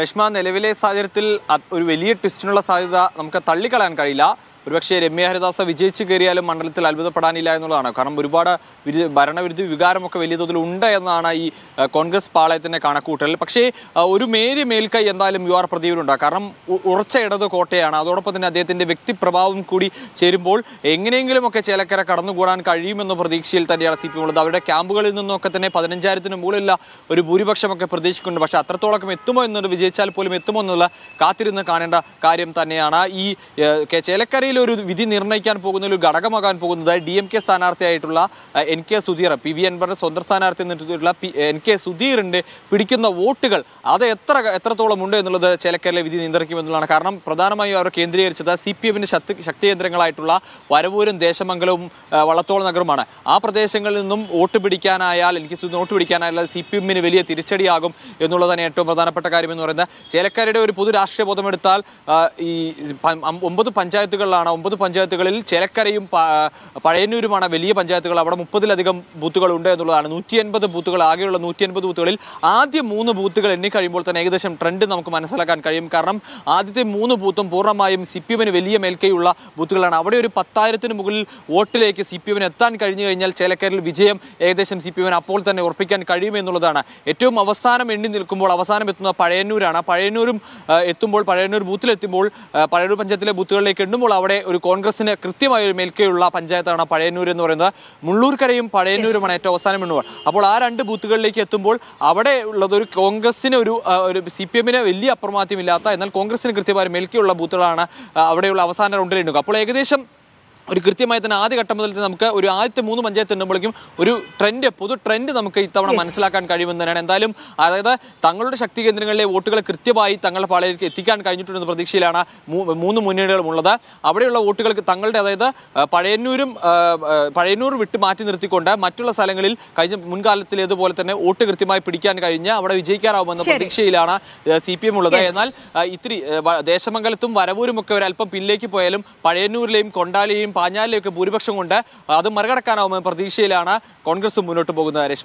രശ്മ നിലവിലെ സാഹചര്യത്തിൽ ഒരു വലിയ ട്വിസ്റ്റിനുള്ള സാധ്യത നമുക്ക് തള്ളിക്കളയാൻ കഴിയില്ല ഒരുപക്ഷെ രമ്യ ഹരിദാസ വിജയിച്ചു കയറിയാലും മണ്ഡലത്തിൽ അത്ഭുതപ്പെടാനില്ല എന്നുള്ളതാണ് കാരണം ഒരുപാട് ഭരണവിരുദ്ധ വികാരമൊക്കെ വലിയ തോതിൽ ഉണ്ട് എന്നാണ് ഈ കോൺഗ്രസ് പാളയത്തിൻ്റെ കണക്കൂട്ടൽ പക്ഷേ ഒരു മേരി മേൽക്കൈ എന്തായാലും യു ആർ പ്രദീപിനുണ്ട് കാരണം ഉറച്ച ഇടത് കോട്ടയാണ് അതോടൊപ്പം തന്നെ അദ്ദേഹത്തിൻ്റെ വ്യക്തിപ്രഭാവം കൂടി ചേരുമ്പോൾ എങ്ങനെയെങ്കിലുമൊക്കെ ചേലക്കര കടന്നുകൂടാൻ കഴിയുമെന്ന പ്രതീക്ഷയിൽ തന്നെയാണ് സി പി ഉള്ളത് അവരുടെ ക്യാമ്പുകളിൽ നിന്നൊക്കെ തന്നെ പതിനഞ്ചായിരത്തിന് മുകളിലുള്ള ഒരു ഭൂരിപക്ഷമൊക്കെ പ്രതീക്ഷിക്കുന്നുണ്ട് പക്ഷേ അത്രത്തോളം എത്തുമോ എന്നുള്ളത് വിജയിച്ചാൽ പോലും എത്തുമോ എന്നുള്ള കാത്തിരുന്ന് കാണേണ്ട കാര്യം തന്നെയാണ് ഈ ചേലക്കരയിൽ ഒരു വിധി നിർണ്ണയിക്കാൻ പോകുന്ന ഒരു ഘടകമാകാൻ പോകുന്നത് ഡി എം കെ സ്ഥാനാർത്ഥിയായിട്ടുള്ള എൻ കെ സുധീർ പി വി അൻവറിന്റെ സ്വന്തം സ്ഥാനാർത്ഥി നിന്നിട്ടുള്ള പി എൻ കെ സുധീറിന്റെ പിടിക്കുന്ന വോട്ടുകൾ അത് എത്ര എത്രത്തോളം ഉണ്ട് എന്നുള്ളത് ചേലക്കരയിലെ വിധി നിയന്ത്രിക്കുമെന്നുള്ളതാണ് കാരണം പ്രധാനമായും അവർ കേന്ദ്രീകരിച്ചത് സി പി എമ്മിന്റെ ശക്തി കേന്ദ്രങ്ങളായിട്ടുള്ള വരവൂരും ദേശമംഗലവും വള്ളത്തോൾ നഗറുമാണ് ആ പ്രദേശങ്ങളിൽ നിന്നും വോട്ട് പിടിക്കാനായാൽ എനിക്ക് വോട്ട് പിടിക്കാനായാൽ സി പി എമ്മിന് വലിയ തിരിച്ചടിയാകും എന്നുള്ളതാണ് ഏറ്റവും പ്രധാനപ്പെട്ട കാര്യം എന്ന് പറയുന്നത് ചേലക്കരയുടെ ഒരു പൊതു രാഷ്ട്രീയ ബോധമെടുത്താൽ ഈ ഒമ്പത് പഞ്ചായത്തുകളിലാണ് പഞ്ചായത്തുകളാണ് ഒമ്പത് പഞ്ചായത്തുകളിൽ ചേലക്കരയും പഴയന്നൂരുമാണ് വലിയ പഞ്ചായത്തുകൾ അവിടെ മുപ്പതിലധികം ഉണ്ട് എന്നുള്ളതാണ് നൂറ്റി എൺപത് ബൂത്തുകൾ ആകെയുള്ള നൂറ്റി എൺപത് ബൂത്തുകളിൽ ആദ്യ മൂന്ന് ബൂത്തുകൾ എണ്ണിക്കഴിയുമ്പോൾ തന്നെ ഏകദേശം ട്രെൻഡ് നമുക്ക് മനസ്സിലാക്കാൻ കഴിയും കാരണം ആദ്യത്തെ മൂന്ന് ബൂത്തും പൂർണ്ണമായും സി പി എമ്മിന് വലിയ മേൽക്കൈയുള്ള ബൂത്തുകളാണ് അവിടെ ഒരു പത്തായിരത്തിന് മുകളിൽ വോട്ടിലേക്ക് സി പി എമ്മിന് എത്താൻ കഴിഞ്ഞു കഴിഞ്ഞാൽ ചേലക്കരയിൽ വിജയം ഏകദേശം സി പി എമ്മിന് അപ്പോൾ തന്നെ ഉറപ്പിക്കാൻ കഴിയുമെന്നുള്ളതാണ് ഏറ്റവും അവസാനം എണ്ണി നിൽക്കുമ്പോൾ അവസാനം എത്തുന്ന പഴയന്നൂരാണ് പഴയന്നൂരും എത്തുമ്പോൾ പഴയന്നൂർ ബൂത്തിലെത്തുമ്പോൾ പഴയൂർ പഞ്ചായത്തിലെ ബൂത്തുകളിലേക്ക് എണ്ണുമ്പോൾ അവിടെ ഏറെ ഒരു കോൺഗ്രസിന് കൃത്യമായ ഒരു മേൽക്കയുള്ള പഞ്ചായത്താണ് പഴയന്നൂർ എന്ന് പറയുന്നത് മുള്ളൂർക്കരയും പഴയന്നൂരുമാണ് ഏറ്റവും അവസാനം എണ്ണുവാൻ അപ്പോൾ ആ രണ്ട് ബൂത്തുകളിലേക്ക് എത്തുമ്പോൾ അവിടെ ഉള്ളത് ഒരു കോൺഗ്രസിന് ഒരു ഒരു സി പി എമ്മിന് വലിയ അപ്രമാത്യമില്ലാത്ത എന്നാൽ കോൺഗ്രസിന് കൃത്യമായ മേൽക്കയുള്ള ബൂത്തുകളാണ് അവിടെയുള്ള അവസാന റൗണ്ടിൽ എണ്ണുക അപ്പോൾ ഏകദേശം ഒരു കൃത്യമായി തന്നെ ആദ്യഘട്ടം മുതൽ നമുക്ക് ഒരു ആദ്യത്തെ മൂന്ന് പഞ്ചായത്ത് ഉണ്ടുമ്പോഴേക്കും ഒരു ട്രെൻഡ് പൊതു ട്രെൻഡ് നമുക്ക് ഇത്തവണ മനസ്സിലാക്കാൻ കഴിയുമെന്ന് തന്നെയാണ് എന്തായാലും അതായത് തങ്ങളുടെ ശക്തി കേന്ദ്രങ്ങളിലെ വോട്ടുകൾ കൃത്യമായി തങ്ങളുടെ പാളയിലേക്ക് എത്തിക്കാൻ കഴിഞ്ഞിട്ടുണ്ടെന്ന പ്രതീക്ഷയിലാണ് മൂന്ന് മുന്നണികളും ഉള്ളത് അവിടെയുള്ള വോട്ടുകൾക്ക് തങ്ങളുടെ അതായത് പഴയന്നൂരും പഴയന്നൂർ വിട്ട് മാറ്റി നിർത്തിക്കൊണ്ട് മറ്റുള്ള സ്ഥലങ്ങളിൽ കഴിഞ്ഞ മുൻകാലത്തിലേതുപോലെ തന്നെ വോട്ട് കൃത്യമായി പിടിക്കാൻ കഴിഞ്ഞ് അവിടെ വിജയിക്കാറാവുമെന്ന പ്രതീക്ഷയിലാണ് സി പി എം ഉള്ളത് എന്നാൽ ഇത്തിരി ദേശമംഗലത്തും വരവൂരും ഒക്കെ ഒരല്പം പിന്നിലേക്ക് പോയാലും പഴയന്നൂരിലെയും കൊണ്ടാലിയും പാഞ്ഞാലിലേക്ക് ഭൂരിപക്ഷം കൊണ്ട് അത് മറികടക്കാനാവുമെന്ന പ്രതീക്ഷയിലാണ് കോൺഗ്രസ് മുന്നോട്ട് പോകുന്നത്